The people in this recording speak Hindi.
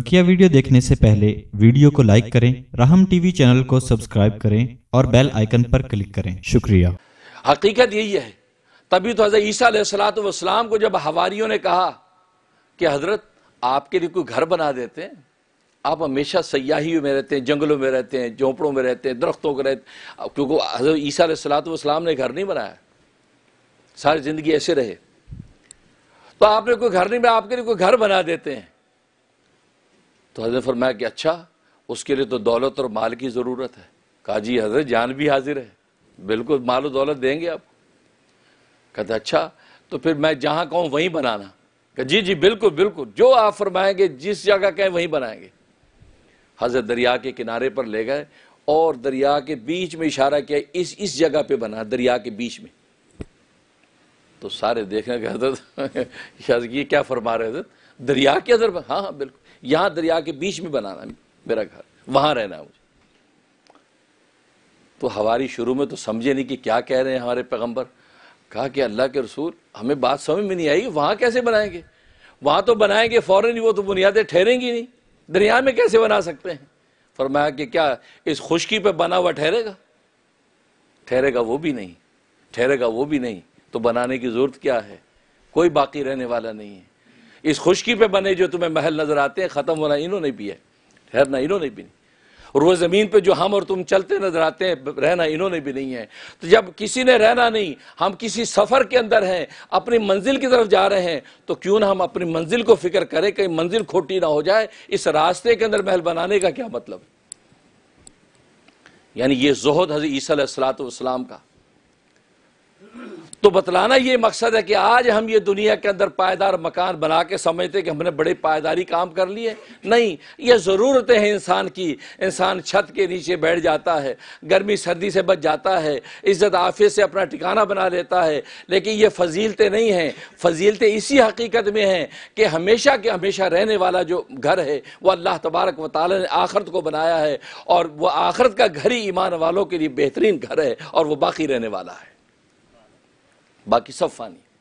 बकिया वीडियो देखने से पहले वीडियो को लाइक करें राहम टीवी चैनल को सब्सक्राइब करें और बेल आइकन पर क्लिक करें शुक्रिया हकीकत यही है तभी तो हजरत ईसा सलाम को जब हवारियों ने कहा कि हजरत आपके लिए कोई घर बना देते हैं आप हमेशा सयाही में रहते हैं जंगलों में रहते हैं झोंपड़ों में रहते हैं दरख्तों में रहते क्योंकि हजरत ईसा सलाम ने घर नहीं बनाया सारी ज़िंदगी ऐसे रहे तो आपने कोई घर नहीं बनाया आपके लिए कोई घर बना देते हैं तो हजरत फरमाया कि अच्छा उसके लिए तो दौलत और माल की ज़रूरत है कहा जी हजरत जान भी हाजिर है बिल्कुल माल और दौलत देंगे आप कहते अच्छा तो फिर मैं जहाँ कहूँ वहीं बनाना कहा जी जी बिल्कुल बिल्कुल जो आप फरमाएंगे जिस जगह कहें वहीं बनाएंगे हजरत दरिया के किनारे पर ले गए और दरिया के बीच में इशारा किया इस इस जगह पे बना दरिया के बीच में तो सारे देखने के हजरत ये क्या फरमा रहे हजरत दरिया के अंदर हाँ हाँ बिल्कुल यहां दरिया के बीच में बनाना मेरा घर वहां रहना है मुझे तो हमारी शुरू में तो समझे नहीं कि क्या कह रहे हैं हमारे पैगंबर कहा कि अल्लाह के रसूल हमें बात समझ में नहीं आई वहां कैसे बनाएंगे वहां तो बनाएंगे फॉरन ही वो तो बुनियादें ठहरेंगी नहीं दरिया में कैसे बना सकते हैं फरमाया कि क्या इस खुशकी पर बना हुआ ठहरेगा ठहरेगा वो भी नहीं ठहरेगा वो भी नहीं तो बनाने की ज़रूरत क्या है कोई बाकी रहने वाला नहीं है इस खुशकी पे बने जो तुम्हें महल नजर आते हैं ख़त्म होना इन्होंने भी है ठहरना इन्होंने भी नहीं और वह ज़मीन पे जो हम और तुम चलते नजर आते हैं रहना इन्होंने भी नहीं है तो जब किसी ने रहना नहीं हम किसी सफ़र के अंदर हैं अपनी मंजिल की तरफ जा रहे हैं तो क्यों ना हम अपनी मंजिल को फिक्र करें कहीं मंजिल खोटी ना हो जाए इस रास्ते के अंदर महल बनाने का क्या मतलब यानी ये जोहद हज़ी ईसा सलात का तो बतलाना ये मकसद है कि आज हम ये दुनिया के अंदर पायदार मकान बना के समझते कि हमने बड़े पायदारी काम कर लिए नहीं ये ज़रूरतें हैं इंसान की इंसान छत के नीचे बैठ जाता है गर्मी सर्दी से बच जाता है इज़्ज़त आफिस से अपना ठिकाना बना लेता है लेकिन ये फजीलतें नहीं हैं फजीलतें इसी हकीकत में हैं कि हमेशा के हमेशा रहने वाला जो घर है वह अल्लाह तबारक व ताल ने आखरत को बनाया है और वह आखरत का घर ही ईमान वालों के लिए बेहतरीन घर है और वह बाकी रहने वाला है बाकी सब फानी